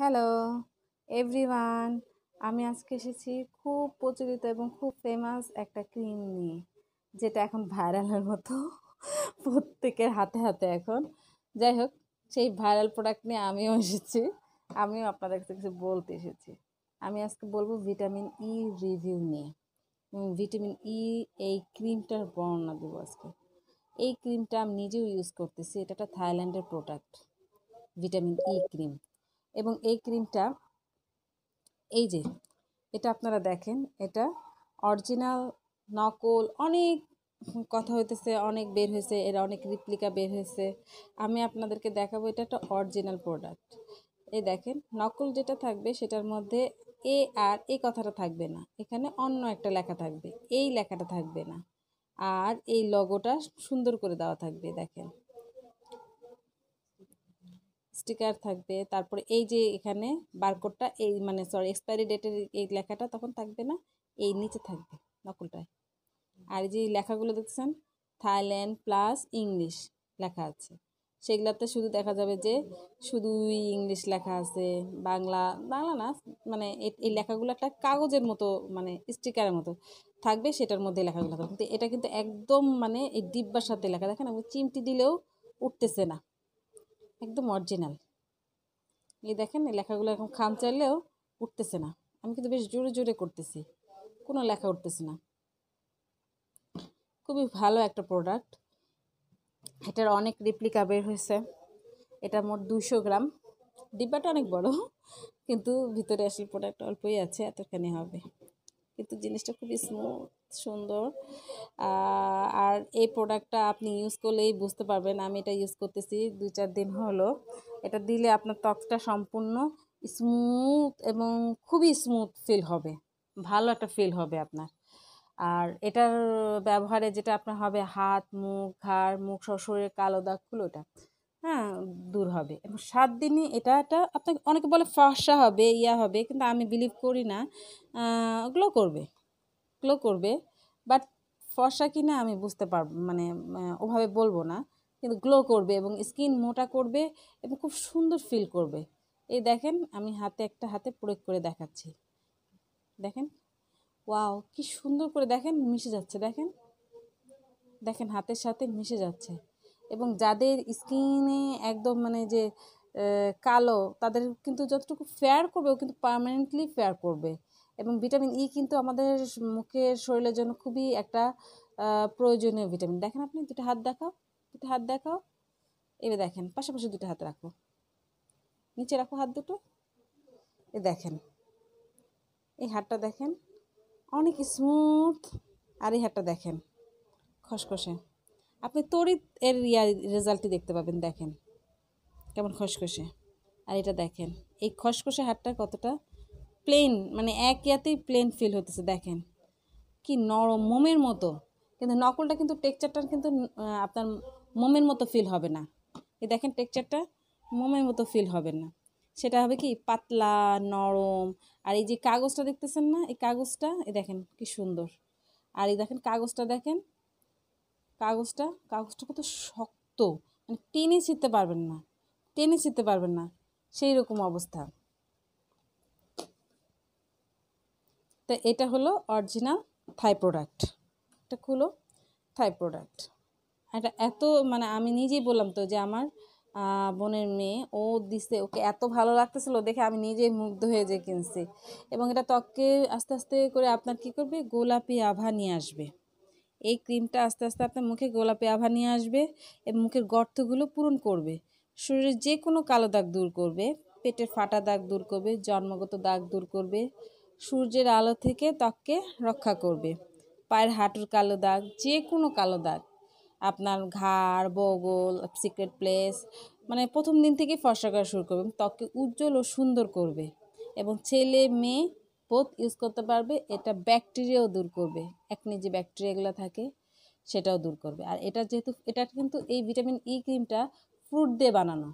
hello everyone আমি আজকে এসেছি খুব প্রচলিত এবং খুব ফেমাস একটা ক্রিম নিয়ে যেটা এখন ভাইরালের মতো প্রত্যেকের হাতে হাতে এখন যাই হোক সেই ভাইরাল প্রোডাক্ট নিয়ে আমিও এসেছি আমিও আপনাদের কাছে কিছু বলতে এসেছি আমি আজকে বলবো ভিটামিন ই রিভিউ নিয়ে ভিটামিন ই e, এই ক্রিমটার বর্ণনা দেবো আজকে এই ক্রিমটা আমি নিজেও ইউজ করতেছি এটা একটা থাইল্যান্ডের প্রোডাক্ট ভিটামিন ই ক্রিম এবং এই ক্রিমটা এই যে এটা আপনারা দেখেন এটা অরিজিনাল নকল অনেক কথা হইতেছে অনেক বের হয়েছে এরা অনেক রিপ্লিকা বের হয়েছে আমি আপনাদেরকে দেখাবো এটা একটা অরিজিনাল প্রোডাক্ট এই দেখেন নকল যেটা থাকবে সেটার মধ্যে এ আর এ কথাটা থাকবে না এখানে অন্য একটা লেখা থাকবে এই লেখাটা থাকবে না আর এই লগোটা সুন্দর করে দেওয়া থাকবে দেখেন স্টিকার থাকবে তারপরে এই যে এখানে বারকোডটা এই মানে সরি এক্সপায়ারি ডেটের এই লেখাটা তখন থাকবে না এই নিচে থাকবে নকলটায় আর যে লেখাগুলো দেখছেন থাইল্যান্ড প্লাস ইংলিশ লেখা আছে সেগুলোতে শুধু দেখা যাবে যে শুধুই ইংলিশ লেখা আছে বাংলা বাংলা না মানে এই লেখাগুলো একটা কাগজের মতো মানে স্টিকারের মতো থাকবে সেটার মধ্যে লেখাগুলো থাকবে কিন্তু এটা কিন্তু একদম মানে এই ডিব্বার সাথে লেখা দেখেন চিমটি দিলেও উঠতেছে না একদম অরিজিনাল এই দেখেন এই লেখাগুলো এখন খাম চাইলেও উঠতেছে না আমি কিন্তু বেশ জোরে জোরে করতেছি কোনো লেখা উঠতেছে না খুবই ভালো একটা প্রোডাক্ট এটার অনেক রিপ্লিকা বের হয়েছে এটা মোট দুশো গ্রাম ডিব্বাটা অনেক বড় কিন্তু ভিতরে আসলে প্রোডাক্ট অল্পই আছে এতখানি হবে কিন্তু জিনিসটা খুবই স্মুথ সুন্দর আর এই প্রোডাক্টটা আপনি ইউজ করলেই বুঝতে পারবেন আমি এটা ইউজ করতেছি দুই চার দিন হলো এটা দিলে আপনার ত্বকটা সম্পূর্ণ স্মুথ এবং খুবই স্মুথ ফিল হবে ভালো একটা ফিল হবে আপনার আর এটার ব্যবহারে যেটা আপনার হবে হাত মুখ ঘাড় মুখ সহ শরীরের কালো দাগগুলো ওটা হ্যাঁ দূর হবে এবং সাত দিনে এটা এটা আপনাকে অনেকে বলে ফর্সা হবে ইয়া হবে কিন্তু আমি বিলিভ করি না ওগুলো করবে গ্লো করবে বাট ফর্সা কিনা আমি বুঝতে পারব মানে ওভাবে বলবো না কিন্তু গ্লো করবে এবং স্কিন মোটা করবে এবং খুব সুন্দর ফিল করবে এই দেখেন আমি হাতে একটা হাতে প্রয়োগ করে দেখাচ্ছি দেখেন ওয়াও কি সুন্দর করে দেখেন মিশে যাচ্ছে দেখেন দেখেন হাতের সাথে মিশে যাচ্ছে এবং যাদের স্কিনে একদম মানে যে কালো তাদের কিন্তু যতটুকু ফেয়ার করবে ও কিন্তু পারমানেন্টলি ফেয়ার করবে এবং ভিটামিন ই e কিন্তু আমাদের মুখের শরীরের জন্য খুবই একটা প্রয়োজনীয় ভিটামিন দেখেন আপনি দুটো হাত দেখাও দুটো হাত দেখাও এবার দেখেন পাশাপাশি দুটো হাত রাখো নিচে রাখো হাত দুটো এ দেখেন এই হাতটা দেখেন অনেক স্মুথ আর এই হাতটা দেখেন খসখসে আপনি তড়িৎ এর ইয়া রেজাল্টটি দেখতে পাবেন দেখেন কেমন খসখসে আর এটা দেখেন এই খসখসে হাতটা কতটা প্লেন মানে এক ইয়াতেই প্লেন ফিল হতেছে দেখেন কি নরম মোমের মতো কিন্তু নকলটা কিন্তু টেক্সচারটা কিন্তু আপনার মোমের মতো ফিল হবে না এই দেখেন টেক্সচারটা মোমের মতো ফিল হবে না সেটা হবে কি পাতলা নরম আর এই যে কাগজটা দেখতেছেন না এই কাগজটা এই দেখেন কি সুন্দর আর এই দেখেন কাগজটা দেখেন কাগজটা কাগজটা কত শক্ত মানে টেনে ছিঁড়তে পারবেন না টেনে ছিঁড়তে পারবেন না সেই রকম অবস্থা তো এটা হলো অরিজিনাল থাই প্রোডাক্ট এটা হলো থাই প্রোডাক্ট এটা এত মানে আমি নিজেই বললাম তো যে আমার বোনের মেয়ে ও দিছে ওকে এত ভালো লাগতেছিল দেখে আমি নিজেই মুগ্ধ হয়ে যে কিনছি এবং এটা ত্বককে আস্তে আস্তে করে আপনার কি করবে গোলাপি আভা নিয়ে আসবে এই ক্রিমটা আস্তে আস্তে আপনার মুখে গোলাপি আভা নিয়ে আসবে এবং মুখের গর্তগুলো পূরণ করবে শরীরের যে কোনো কালো দাগ দূর করবে পেটের ফাটা দাগ দূর করবে জন্মগত দাগ দূর করবে সূর্যের আলো থেকে ত্বককে রক্ষা করবে পায়ের হাঁটুর কালো দাগ যে কোনো কালো দাগ আপনার ঘাড় বগল সিক্রেট প্লেস মানে প্রথম দিন থেকে ফর্সা করা শুরু করবে ত্বককে উজ্জ্বল ও সুন্দর করবে এবং ছেলে মেয়ে বোধ ইউজ করতে পারবে এটা ব্যাকটেরিয়াও দূর করবে একনি যে ব্যাকটেরিয়াগুলো থাকে সেটাও দূর করবে আর এটা যেহেতু এটা কিন্তু এই ভিটামিন ই ক্রিমটা ফ্রুট দিয়ে বানানো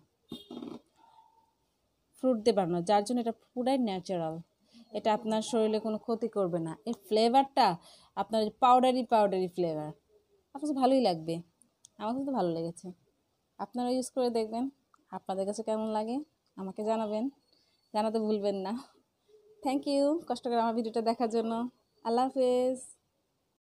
ফ্রুট দিয়ে বানানো যার জন্য এটা পুরাই ন্যাচারাল এটা আপনার শরীরে কোনো ক্ষতি করবে না এর ফ্লেভারটা আপনার পাউডারি পাউডারি ফ্লেভার আপনার ভালোই লাগবে আমার তো ভালো লেগেছে আপনারা ইউজ করে দেখবেন আপনাদের কাছে কেমন লাগে আমাকে জানাবেন জানাতে ভুলবেন না থ্যাংক ইউ কষ্ট করে আমার ভিডিওটা দেখার জন্য আল্লাহ হাফেজ